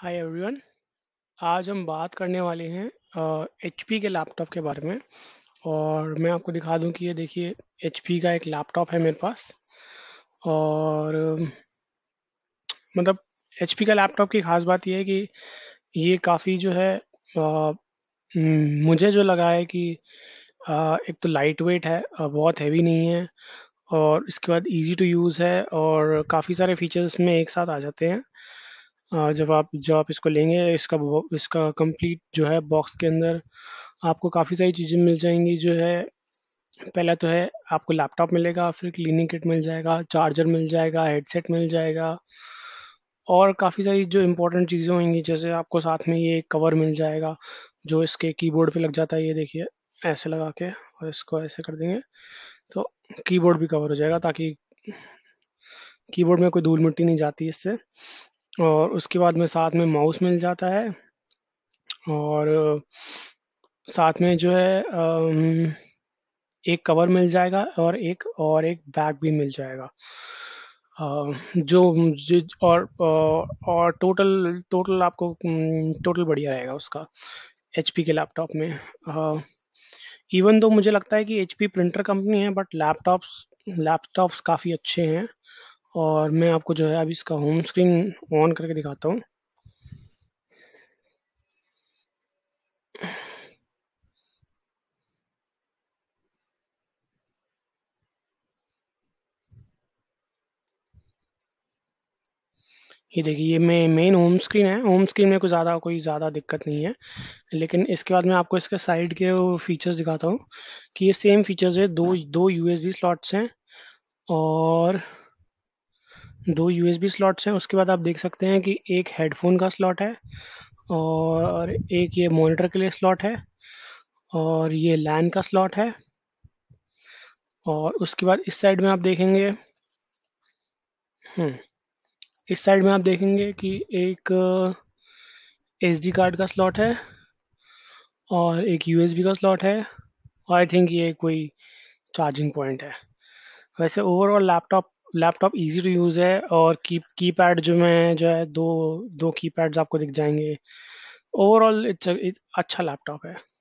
hi everyone आज हम बात करने वाले हैं एच uh, के लैपटॉप के बारे में और मैं आपको दिखा दूं कि ये देखिए एच का एक लैपटॉप है मेरे पास और मतलब एच का लैपटॉप की खास बात यह है कि ये काफ़ी जो है uh, मुझे जो लगा है कि uh, एक तो लाइट वेट है बहुत हैवी नहीं है और इसके बाद इजी टू यूज़ है और काफ़ी सारे फीचर्स में एक साथ आ जाते हैं जब आप जब आप इसको लेंगे इसका इसका कंप्लीट जो है बॉक्स के अंदर आपको काफ़ी सारी चीज़ें मिल जाएंगी जो है पहला तो है आपको लैपटॉप मिलेगा फिर क्लीनिंग किट मिल जाएगा चार्जर मिल जाएगा हेडसेट मिल जाएगा और काफ़ी सारी जो इम्पोर्टेंट चीज़ें होंगी जैसे आपको साथ में ये कवर मिल जाएगा जो इसके कीबोर्ड पे लग जाता है ये देखिए ऐसे लगा के और इसको ऐसे कर देंगे तो कीबोर्ड भी कवर हो जाएगा ताकि कीबोर्ड में कोई धूल मिट्टी नहीं जाती इससे और उसके बाद में साथ में माउस मिल जाता है और साथ में जो है एक कवर मिल जाएगा और एक और एक बैग भी मिल जाएगा जो, और और टोटल टोटल आपको टोटल बढ़िया रहेगा उसका एच के लैपटॉप में इवन दो मुझे लगता है कि एच प्रिंटर कंपनी है बट लैपटॉप्स लैपटॉप्स काफ़ी अच्छे हैं और मैं आपको जो है अब इसका होम स्क्रीन ऑन करके दिखाता हूँ ये देखिए ये मैं मेन होम स्क्रीन है होम स्क्रीन में कोई ज़्यादा कोई ज़्यादा दिक्कत नहीं है लेकिन इसके बाद मैं आपको इसके साइड के फीचर्स दिखाता हूँ कि ये सेम फीचर्स है दो दो यूएसबी स्लॉट्स हैं और दो बी स्लॉट्स हैं उसके बाद आप देख सकते हैं कि एक हेडफोन का स्लॉट है और एक ये मोनिटर के लिए स्लॉट है और ये लैन का स्लॉट है और उसके बाद इस साइड में आप देखेंगे हम्म, इस साइड में आप देखेंगे कि एक डी uh, कार्ड का स्लॉट है और एक बी का स्लॉट है और आई थिंक ये कोई चार्जिंग पॉइंट है वैसे overall laptop laptop easy to use है और की की पैड जो में जो है दो दो की आपको दिख जाएंगे ओवरऑल इट्स अच्छा लैपटॉप है